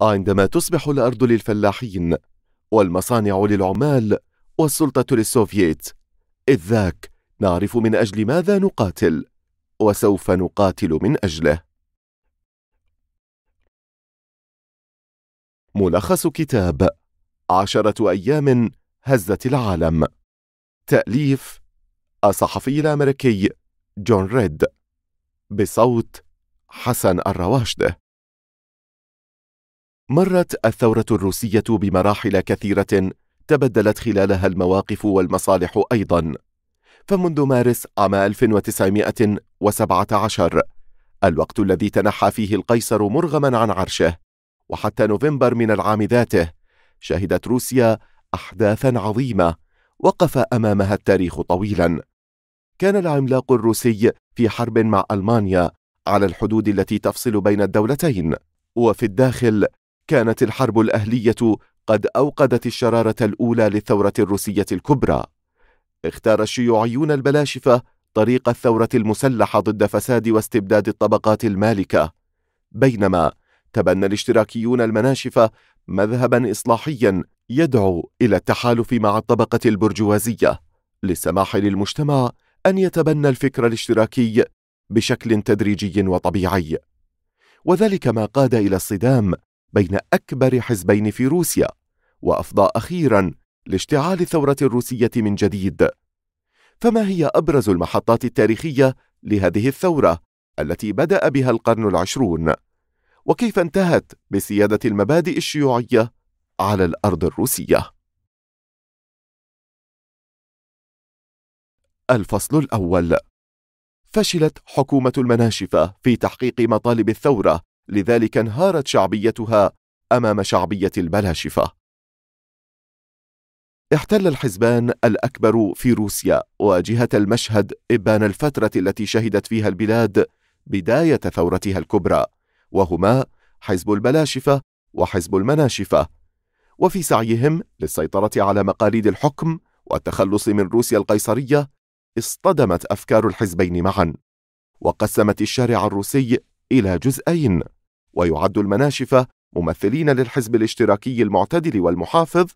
عندما تصبح الأرض للفلاحين والمصانع للعمال والسلطة للسوفييت إذ ذاك نعرف من أجل ماذا نقاتل وسوف نقاتل من أجله ملخص كتاب عشرة أيام هزت العالم تأليف الصحفي الأمريكي جون ريد بصوت حسن الرواشده مرت الثورة الروسية بمراحل كثيرة تبدلت خلالها المواقف والمصالح أيضا فمنذ مارس عام 1917 الوقت الذي تنحى فيه القيصر مرغما عن عرشه وحتى نوفمبر من العام ذاته شهدت روسيا أحداثا عظيمة وقف أمامها التاريخ طويلا كان العملاق الروسي في حرب مع ألمانيا على الحدود التي تفصل بين الدولتين وفي الداخل كانت الحرب الأهلية قد أوقدت الشرارة الأولى للثورة الروسية الكبرى اختار الشيوعيون البلاشفة طريق الثورة المسلحة ضد فساد واستبداد الطبقات المالكة بينما تبنى الاشتراكيون المناشفة مذهبا إصلاحيا يدعو إلى التحالف مع الطبقة البرجوازية للسماح للمجتمع أن يتبنى الفكر الاشتراكي بشكل تدريجي وطبيعي وذلك ما قاد إلى الصدام بين أكبر حزبين في روسيا وأفضى أخيرا لاشتعال الثورة الروسية من جديد فما هي أبرز المحطات التاريخية لهذه الثورة التي بدأ بها القرن العشرون وكيف انتهت بسيادة المبادئ الشيوعية على الأرض الروسية الفصل الأول فشلت حكومة المناشفة في تحقيق مطالب الثورة لذلك انهارت شعبيتها أمام شعبية البلاشفة احتل الحزبان الأكبر في روسيا واجهة المشهد إبان الفترة التي شهدت فيها البلاد بداية ثورتها الكبرى وهما حزب البلاشفة وحزب المناشفة وفي سعيهم للسيطرة على مقاليد الحكم والتخلص من روسيا القيصرية اصطدمت أفكار الحزبين معا وقسمت الشارع الروسي إلى جزئين ويعد المناشفة ممثلين للحزب الاشتراكي المعتدل والمحافظ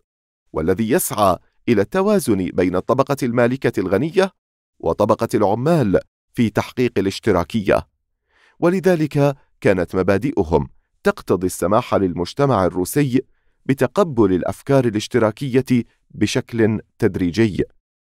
والذي يسعى إلى التوازن بين الطبقة المالكة الغنية وطبقة العمال في تحقيق الاشتراكية ولذلك كانت مبادئهم تقتضي السماح للمجتمع الروسي بتقبل الأفكار الاشتراكية بشكل تدريجي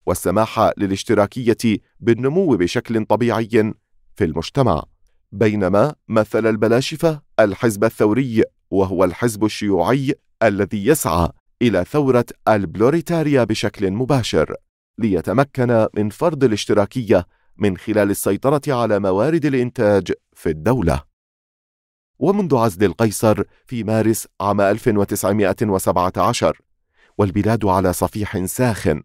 والسماح للاشتراكية بالنمو بشكل طبيعي في المجتمع بينما مثل البلاشفة الحزب الثوري وهو الحزب الشيوعي الذي يسعى إلى ثورة البلوريتاريا بشكل مباشر ليتمكن من فرض الاشتراكية من خلال السيطرة على موارد الإنتاج في الدولة ومنذ عزل القيصر في مارس عام 1917 والبلاد على صفيح ساخن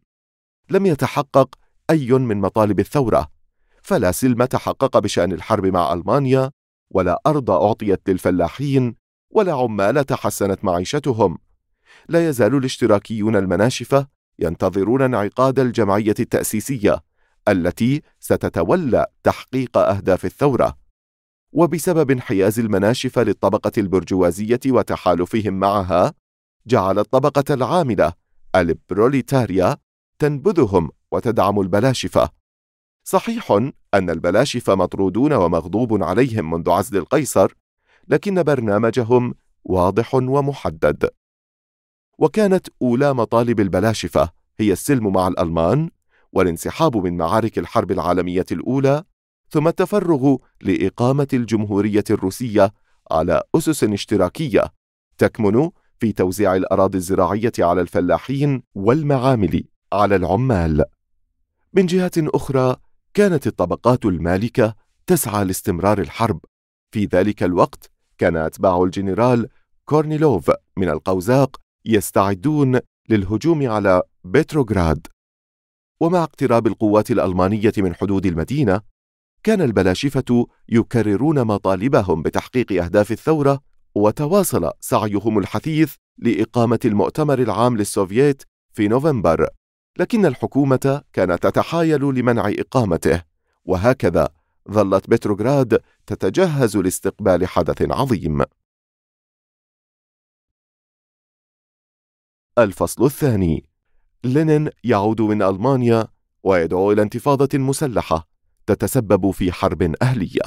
لم يتحقق أي من مطالب الثورة فلا سلم تحقق بشأن الحرب مع ألمانيا ولا أرض أعطيت للفلاحين ولا عمال تحسنت معيشتهم لا يزال الاشتراكيون المناشفة ينتظرون انعقاد الجمعية التأسيسية التي ستتولى تحقيق أهداف الثورة وبسبب انحياز المناشفة للطبقة البرجوازية وتحالفهم معها جعل الطبقة العاملة البروليتاريا تنبذهم وتدعم البلاشفة صحيح أن البلاشفة مطرودون ومغضوب عليهم منذ عزل القيصر، لكن برنامجهم واضح ومحدد. وكانت أولى مطالب البلاشفة هي السلم مع الألمان، والانسحاب من معارك الحرب العالمية الأولى، ثم التفرغ لإقامة الجمهورية الروسية على أسس اشتراكية تكمن في توزيع الأراضي الزراعية على الفلاحين والمعامل على العمال. من جهة أخرى، كانت الطبقات المالكة تسعى لاستمرار الحرب في ذلك الوقت كان أتباع الجنرال كورنيلوف من القوزاق يستعدون للهجوم على بتروغراد ومع اقتراب القوات الألمانية من حدود المدينة كان البلاشفة يكررون مطالبهم بتحقيق أهداف الثورة وتواصل سعيهم الحثيث لإقامة المؤتمر العام للسوفييت في نوفمبر لكن الحكومة كانت تتحايل لمنع إقامته وهكذا ظلت بتروغراد تتجهز لاستقبال حدث عظيم الفصل الثاني لينين يعود من ألمانيا ويدعو إلى انتفاضة مسلحة تتسبب في حرب أهلية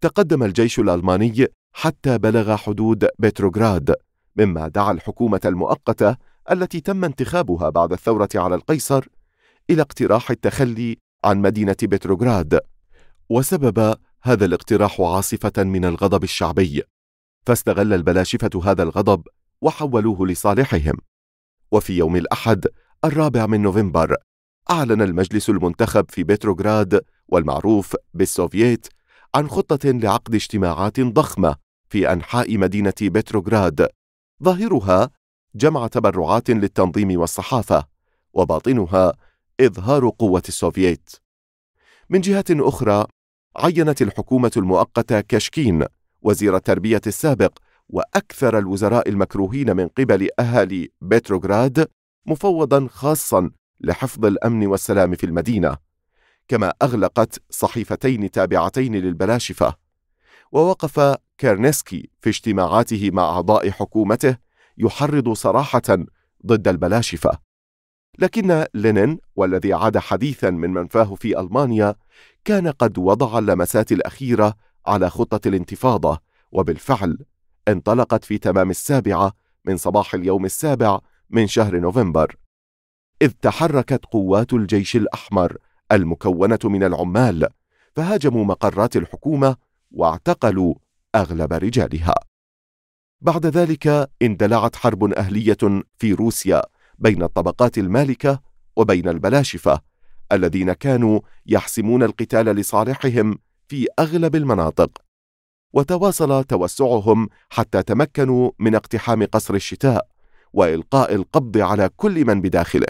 تقدم الجيش الألماني حتى بلغ حدود بتروغراد مما دعا الحكومة المؤقتة التي تم انتخابها بعد الثورة على القيصر إلى اقتراح التخلي عن مدينة بتروغراد وسبب هذا الاقتراح عاصفة من الغضب الشعبي فاستغل البلاشفة هذا الغضب وحولوه لصالحهم وفي يوم الأحد الرابع من نوفمبر أعلن المجلس المنتخب في بتروغراد والمعروف بالسوفييت عن خطة لعقد اجتماعات ضخمة في أنحاء مدينة بتروغراد ظاهرها جمع تبرعات للتنظيم والصحافة وباطنها إظهار قوة السوفييت من جهة أخرى عينت الحكومة المؤقتة كشكين وزير التربية السابق وأكثر الوزراء المكروهين من قبل أهالي بتروغراد مفوضا خاصا لحفظ الأمن والسلام في المدينة كما أغلقت صحيفتين تابعتين للبلاشفة ووقف كيرنسكي في اجتماعاته مع أعضاء حكومته يحرض صراحة ضد البلاشفة لكن لينين والذي عاد حديثا من منفاه في ألمانيا كان قد وضع اللمسات الأخيرة على خطة الانتفاضة وبالفعل انطلقت في تمام السابعة من صباح اليوم السابع من شهر نوفمبر إذ تحركت قوات الجيش الأحمر المكونة من العمال فهاجموا مقرات الحكومة واعتقلوا أغلب رجالها بعد ذلك اندلعت حرب أهلية في روسيا بين الطبقات المالكة وبين البلاشفة الذين كانوا يحسمون القتال لصالحهم في أغلب المناطق وتواصل توسعهم حتى تمكنوا من اقتحام قصر الشتاء وإلقاء القبض على كل من بداخله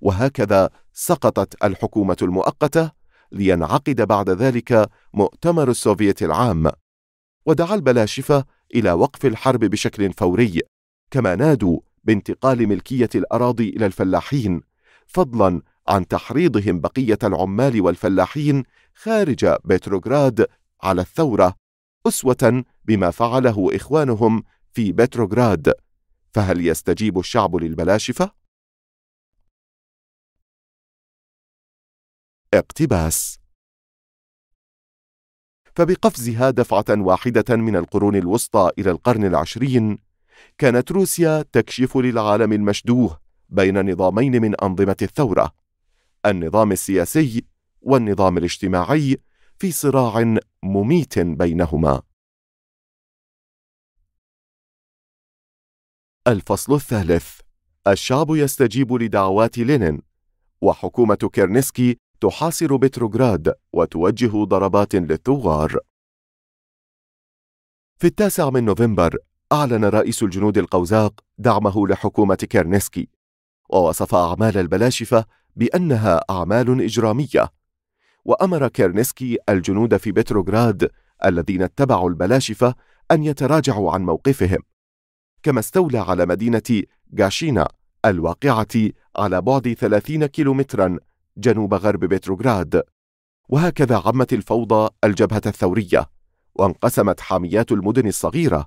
وهكذا سقطت الحكومة المؤقتة لينعقد بعد ذلك مؤتمر السوفيت العام ودعا البلاشفة إلى وقف الحرب بشكل فوري، كما نادوا بانتقال ملكية الأراضي إلى الفلاحين، فضلاً عن تحريضهم بقية العمال والفلاحين خارج بتروغراد على الثورة، أسوة بما فعله إخوانهم في بتروغراد، فهل يستجيب الشعب للبلاشفة؟ اقتباس فبقفزها دفعة واحدة من القرون الوسطى إلى القرن العشرين كانت روسيا تكشف للعالم المشدوه بين نظامين من أنظمة الثورة النظام السياسي والنظام الاجتماعي في صراع مميت بينهما الفصل الثالث الشعب يستجيب لدعوات لينين وحكومة كيرنسكي تحاصر بتروغراد وتوجه ضربات للثوار في التاسع من نوفمبر أعلن رئيس الجنود القوزاق دعمه لحكومة كيرنسكي ووصف أعمال البلاشفة بأنها أعمال إجرامية وأمر كيرنسكي الجنود في بتروغراد الذين اتبعوا البلاشفة أن يتراجعوا عن موقفهم كما استولى على مدينة غاشينا الواقعة على بعد 30 كيلومترا جنوب غرب بتروغراد وهكذا عمت الفوضى الجبهة الثورية وانقسمت حاميات المدن الصغيرة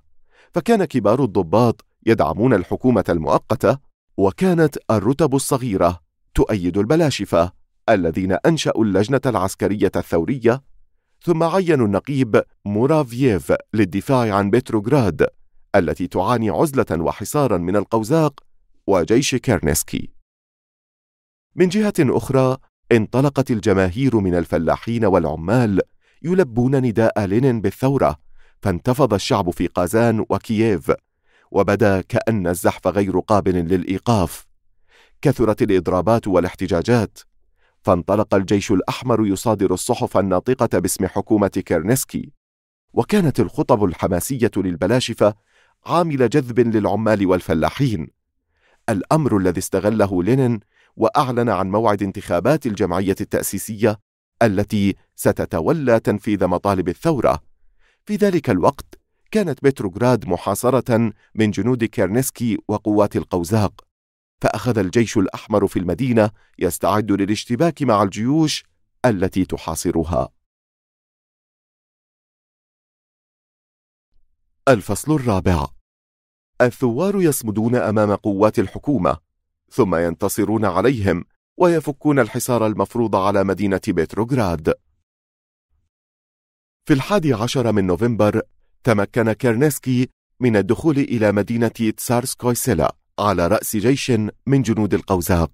فكان كبار الضباط يدعمون الحكومة المؤقتة وكانت الرتب الصغيرة تؤيد البلاشفة الذين أنشأوا اللجنة العسكرية الثورية ثم عينوا النقيب مورافييف للدفاع عن بتروغراد التي تعاني عزلة وحصارا من القوزاق وجيش كيرنسكي من جهه اخرى انطلقت الجماهير من الفلاحين والعمال يلبون نداء لينين بالثوره فانتفض الشعب في قازان وكييف وبدا كان الزحف غير قابل للايقاف كثرت الاضرابات والاحتجاجات فانطلق الجيش الاحمر يصادر الصحف الناطقه باسم حكومه كيرنسكي وكانت الخطب الحماسيه للبلاشفه عامل جذب للعمال والفلاحين الامر الذي استغله لينين وأعلن عن موعد انتخابات الجمعية التأسيسية التي ستتولى تنفيذ مطالب الثورة. في ذلك الوقت كانت بتروغراد محاصرة من جنود كيرنسكي وقوات القوزاق، فأخذ الجيش الأحمر في المدينة يستعد للاشتباك مع الجيوش التي تحاصرها. الفصل الرابع الثوار يصمدون أمام قوات الحكومة ثم ينتصرون عليهم ويفكون الحصار المفروض على مدينة بيتروغراد في الحادي عشر من نوفمبر تمكن كيرنسكي من الدخول إلى مدينة تسارسكويسيلا على رأس جيش من جنود القوزاق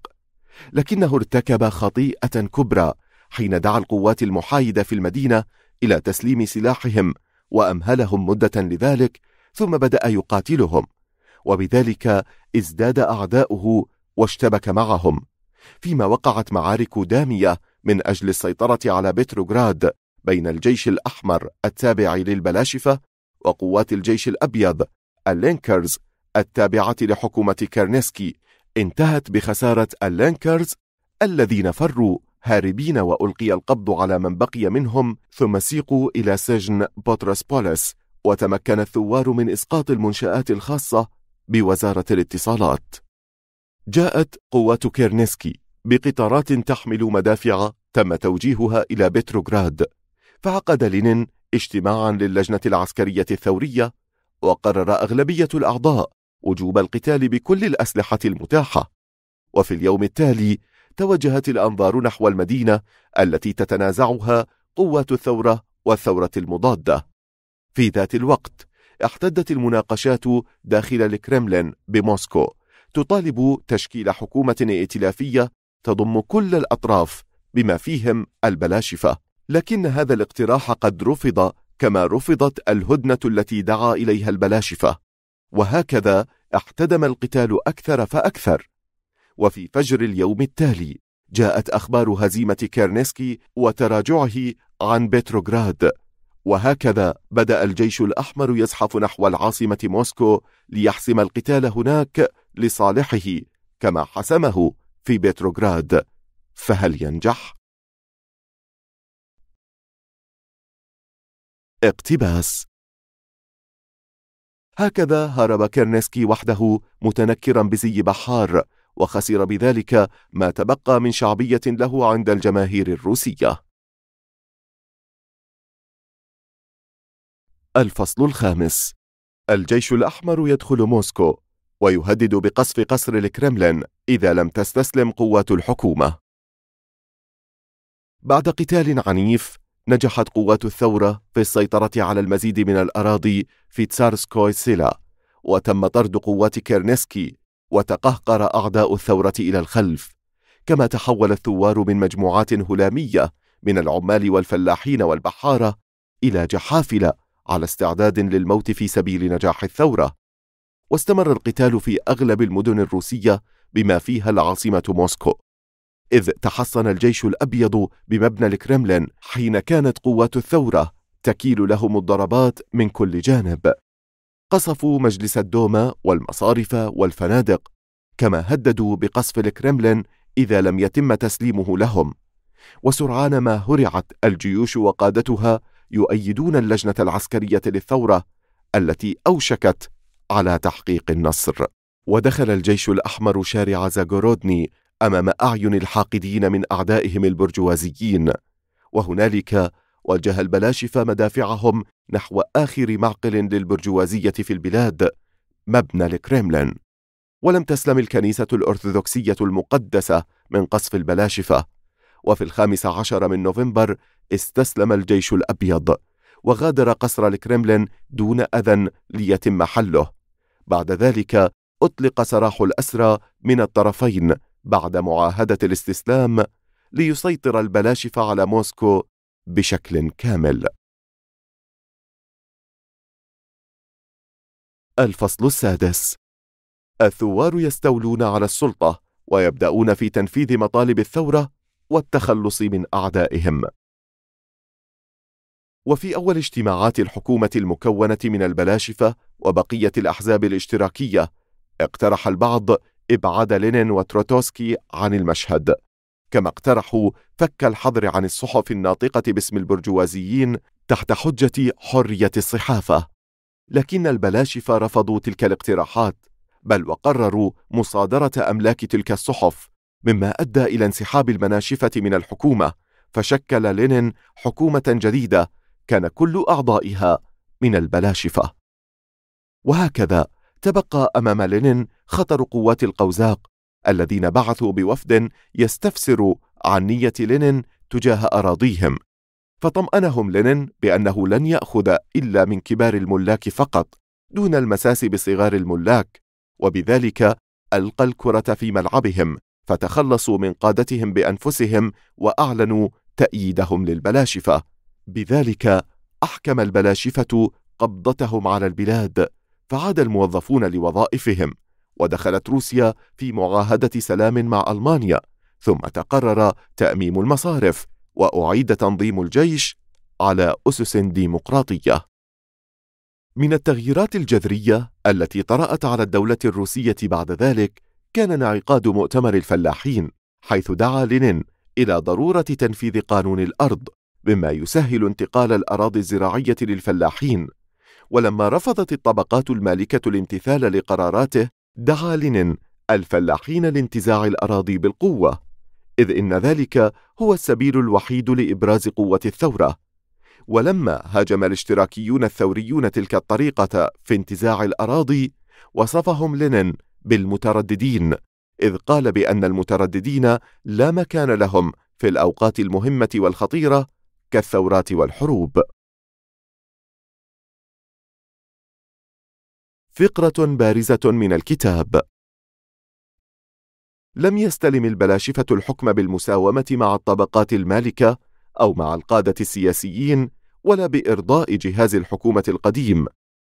لكنه ارتكب خطيئة كبرى حين دعا القوات المحايدة في المدينة إلى تسليم سلاحهم وأمهلهم مدة لذلك ثم بدأ يقاتلهم وبذلك ازداد أعداؤه واشتبك معهم فيما وقعت معارك دامية من أجل السيطرة على بتروغراد بين الجيش الأحمر التابع للبلاشفة وقوات الجيش الأبيض اللينكرز التابعة لحكومة كرنسكي انتهت بخسارة اللينكرز الذين فروا هاربين وألقي القبض على من بقي منهم ثم سيقوا إلى سجن بوترس بولس وتمكن الثوار من إسقاط المنشآت الخاصة بوزارة الاتصالات جاءت قوات كيرنسكي بقطارات تحمل مدافع تم توجيهها إلى بتروغراد فعقد لينين اجتماعا للجنة العسكرية الثورية وقرر أغلبية الأعضاء وجوب القتال بكل الأسلحة المتاحة وفي اليوم التالي توجهت الأنظار نحو المدينة التي تتنازعها قوات الثورة والثورة المضادة في ذات الوقت احتدت المناقشات داخل الكرملين بموسكو تطالب تشكيل حكومة ائتلافية تضم كل الأطراف بما فيهم البلاشفة لكن هذا الاقتراح قد رفض كما رفضت الهدنة التي دعا إليها البلاشفة وهكذا احتدم القتال أكثر فأكثر وفي فجر اليوم التالي جاءت أخبار هزيمة كيرنسكي وتراجعه عن بتروغراد وهكذا بدأ الجيش الأحمر يزحف نحو العاصمة موسكو ليحسم القتال هناك لصالحه كما حسمه في بتروغراد فهل ينجح؟ اقتباس هكذا هرب كيرنسكي وحده متنكرا بزي بحار وخسر بذلك ما تبقى من شعبية له عند الجماهير الروسية الفصل الخامس الجيش الأحمر يدخل موسكو ويهدد بقصف قصر الكرملين إذا لم تستسلم قوات الحكومة. بعد قتال عنيف، نجحت قوات الثورة في السيطرة على المزيد من الأراضي في تسارسكوي سيلا، وتم طرد قوات كيرنسكي، وتقهقر أعداء الثورة إلى الخلف، كما تحول الثوار من مجموعات هلامية من العمال والفلاحين والبحارة إلى جحافل على استعداد للموت في سبيل نجاح الثورة، واستمر القتال في أغلب المدن الروسية بما فيها العاصمة موسكو إذ تحصن الجيش الأبيض بمبنى الكرملين حين كانت قوات الثورة تكيل لهم الضربات من كل جانب قصفوا مجلس الدوما والمصارف والفنادق كما هددوا بقصف الكرملين إذا لم يتم تسليمه لهم وسرعان ما هرعت الجيوش وقادتها يؤيدون اللجنة العسكرية للثورة التي أوشكت على تحقيق النصر ودخل الجيش الأحمر شارع زاغورودني أمام أعين الحاقدين من أعدائهم البرجوازيين وهنالك وجه البلاشفة مدافعهم نحو آخر معقل للبرجوازية في البلاد مبنى الكريملين ولم تسلم الكنيسة الأرثوذكسية المقدسة من قصف البلاشفة وفي الخامس عشر من نوفمبر استسلم الجيش الأبيض وغادر قصر الكريملين دون أذى ليتم حله بعد ذلك أطلق سراح الأسرى من الطرفين بعد معاهدة الاستسلام ليسيطر البلاشفة على موسكو بشكل كامل. الفصل السادس الثوار يستولون على السلطة ويبدأون في تنفيذ مطالب الثورة والتخلص من أعدائهم. وفي أول اجتماعات الحكومة المكونة من البلاشفة وبقية الأحزاب الاشتراكية اقترح البعض إبعاد لينين وتروتوسكي عن المشهد كما اقترحوا فك الحظر عن الصحف الناطقة باسم البرجوازيين تحت حجة حرية الصحافة لكن البلاشفة رفضوا تلك الاقتراحات بل وقرروا مصادرة أملاك تلك الصحف مما أدى إلى انسحاب المناشفة من الحكومة فشكل لينين حكومة جديدة كان كل أعضائها من البلاشفة وهكذا تبقى أمام لينين خطر قوات القوزاق الذين بعثوا بوفد يستفسر عن نية لينين تجاه أراضيهم فطمأنهم لينين بأنه لن يأخذ إلا من كبار الملاك فقط دون المساس بصغار الملاك وبذلك ألقى الكرة في ملعبهم فتخلصوا من قادتهم بأنفسهم وأعلنوا تأييدهم للبلاشفة بذلك احكم البلاشفه قبضتهم على البلاد فعاد الموظفون لوظائفهم ودخلت روسيا في معاهده سلام مع المانيا ثم تقرر تاميم المصارف واعيد تنظيم الجيش على اسس ديمقراطيه من التغييرات الجذريه التي طرات على الدوله الروسيه بعد ذلك كان انعقاد مؤتمر الفلاحين حيث دعا لينين الى ضروره تنفيذ قانون الارض مما يسهل انتقال الأراضي الزراعية للفلاحين ولما رفضت الطبقات المالكة الامتثال لقراراته دعا لينين الفلاحين لانتزاع الأراضي بالقوة إذ إن ذلك هو السبيل الوحيد لإبراز قوة الثورة ولما هاجم الاشتراكيون الثوريون تلك الطريقة في انتزاع الأراضي وصفهم لينين بالمترددين إذ قال بأن المترددين لا مكان لهم في الأوقات المهمة والخطيرة كالثورات والحروب فقرة بارزة من الكتاب لم يستلم البلاشفة الحكم بالمساومة مع الطبقات المالكة أو مع القادة السياسيين ولا بإرضاء جهاز الحكومة القديم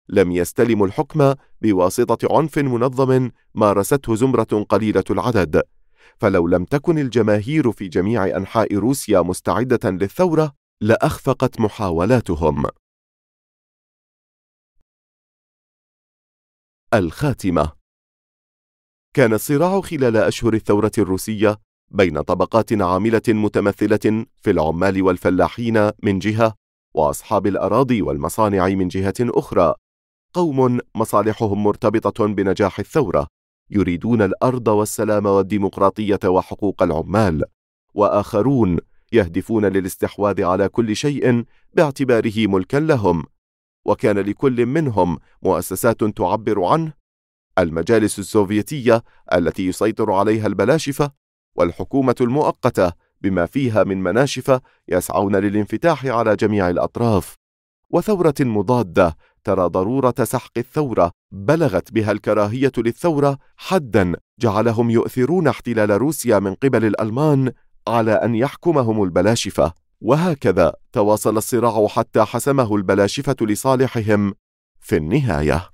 لم يستلم الحكم بواسطة عنف منظم مارسته زمرة قليلة العدد فلو لم تكن الجماهير في جميع أنحاء روسيا مستعدة للثورة لاخفقت محاولاتهم الخاتمه كان الصراع خلال اشهر الثوره الروسيه بين طبقات عامله متمثله في العمال والفلاحين من جهه واصحاب الاراضي والمصانع من جهه اخرى قوم مصالحهم مرتبطه بنجاح الثوره يريدون الارض والسلام والديمقراطيه وحقوق العمال واخرون يهدفون للاستحواذ على كل شيء باعتباره ملكا لهم وكان لكل منهم مؤسسات تعبر عنه المجالس السوفيتية التي يسيطر عليها البلاشفة والحكومة المؤقتة بما فيها من مناشفة يسعون للانفتاح على جميع الأطراف وثورة مضادة ترى ضرورة سحق الثورة بلغت بها الكراهية للثورة حدا جعلهم يؤثرون احتلال روسيا من قبل الألمان على أن يحكمهم البلاشفة وهكذا تواصل الصراع حتى حسمه البلاشفة لصالحهم في النهايه